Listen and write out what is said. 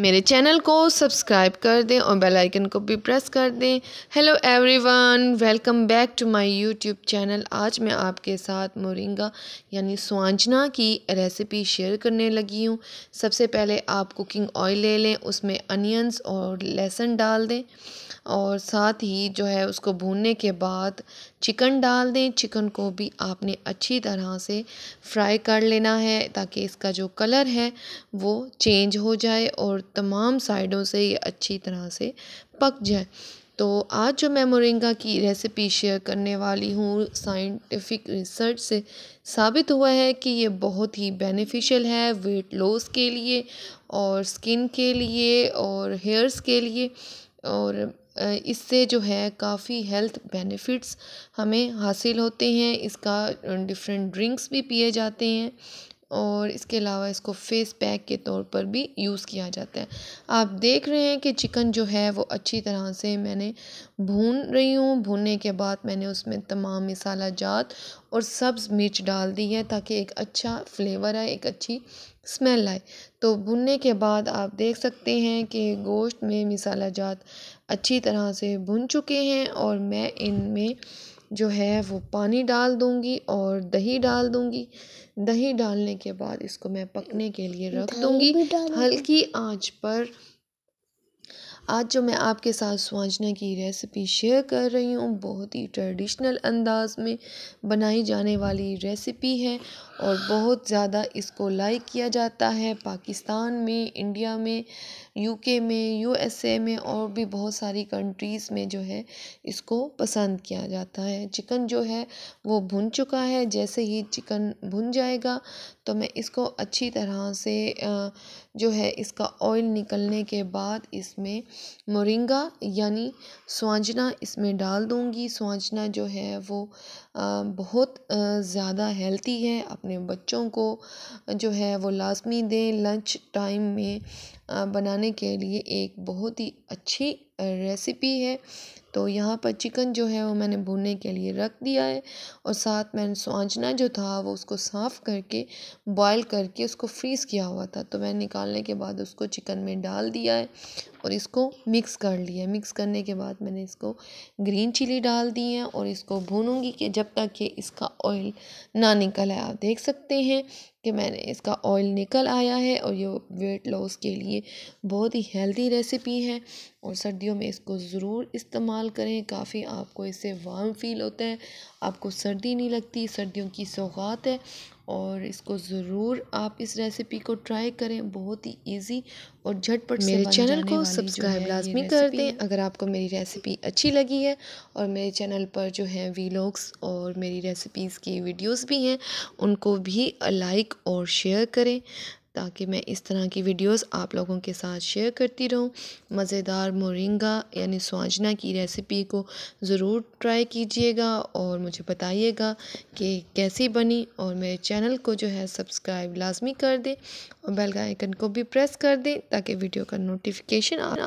मेरे चैनल को सब्सक्राइब कर दें और बेल आइकन को भी प्रेस कर दें hello everyone welcome back to my YouTube channel आज मैं आपके साथ मोरिंगा यानी स्वांजना की रेसिपी शेयर करने लगी हूँ सबसे पहले आप कुकिंग ऑयल ले लें उसमें अनियंस और लहसुन डाल दें और साथ ही जो है उसको भूनने के बाद चिकन डाल दें चिकन को भी आपने अच्छी तरह से फ्राई कर लेना है ताकि इसका जो कलर है वो चेंज हो जाए और तमाम साइडों से ये अच्छी तरह से पक जाए तो आज जो मैं मोरिंगा की रेसिपी शेयर करने वाली हूँ साइंटिफिक रिसर्च से साबित हुआ है कि ये बहुत ही बेनिफिशियल है वेट लॉस के लिए और स्किन के लिए और हेयर्स के लिए और इससे जो है काफ़ी हेल्थ बेनिफिट्स हमें हासिल होते हैं इसका डिफरेंट ड्रिंक्स भी पिए जाते हैं और इसके अलावा इसको फेस पैक के तौर पर भी यूज़ किया जाता है आप देख रहे हैं कि चिकन जो है वो अच्छी तरह से मैंने भून रही हूँ भूनने के बाद मैंने उसमें तमाम मसाला जात और सब्ज़ मिर्च डाल दी है ताकि एक अच्छा फ्लेवर आए एक अच्छी स्मेल आए तो भुनने के बाद आप देख सकते हैं कि गोश्त में मसाला जात अच्छी तरह से भुन चुके हैं और मैं इनमें जो है वो पानी डाल दूँगी और दही डाल दूँगी दही डालने के बाद इसको मैं पकने के लिए रख दूँगी हल्की आंच पर आज जो मैं आपके साथ सुहाजना की रेसिपी शेयर कर रही हूँ बहुत ही ट्रेडिशनल अंदाज में बनाई जाने वाली रेसिपी है और बहुत ज़्यादा इसको लाइक किया जाता है पाकिस्तान में इंडिया में यूके में यूएसए में और भी बहुत सारी कंट्रीज़ में जो है इसको पसंद किया जाता है चिकन जो है वो भुन चुका है जैसे ही चिकन भुन जाएगा तो मैं इसको अच्छी तरह से जो है इसका ऑयल निकलने के बाद इसमें मोरिंगा यानी स्वांजना इसमें डाल दूँगी स्वांजना जो है वो बहुत ज़्यादा हेल्थी है अपने बच्चों को जो है वो लाज़मी दें लंच टाइम में बनाने के लिए एक बहुत ही अच्छी रेसिपी है तो यहाँ पर चिकन जो है वो मैंने भुनने के लिए रख दिया है और साथ मैंने सोचना जो था वो उसको साफ़ करके बॉयल करके उसको फ्रीज़ किया हुआ था तो मैंने निकालने के बाद उसको चिकन में डाल दिया है और इसको मिक्स कर लिया मिक्स करने के बाद मैंने इसको ग्रीन चिली डाल दी है और इसको भूनूंगी कि जब तक कि इसका ऑयल ना निकल आए आप देख सकते हैं कि मैंने इसका ऑयल निकल आया है और ये वेट लॉस के लिए बहुत ही हेल्दी रेसिपी है और सर्दियों में इसको ज़रूर इस्तेमाल करें काफ़ी आपको इससे वार्म फील होता है आपको सर्दी नहीं लगती सर्दियों की सौगात है और इसको ज़रूर आप इस रेसिपी को ट्राई करें बहुत ही इजी और झटपट मेरे चैनल को सब्सक्राइब लाजमी कर दें अगर आपको मेरी रेसिपी अच्छी लगी है और मेरे चैनल पर जो है वीलॉग्स और मेरी रेसिपीज़ की वीडियोस भी हैं उनको भी लाइक और शेयर करें ताकि मैं इस तरह की वीडियोस आप लोगों के साथ शेयर करती रहूं मज़ेदार मोरिंगा यानी सुजना की रेसिपी को ज़रूर ट्राई कीजिएगा और मुझे बताइएगा कि कैसी बनी और मेरे चैनल को जो है सब्सक्राइब लाजमी कर दें और बेल का आइकन को भी प्रेस कर दें ताकि वीडियो का नोटिफिकेशन आ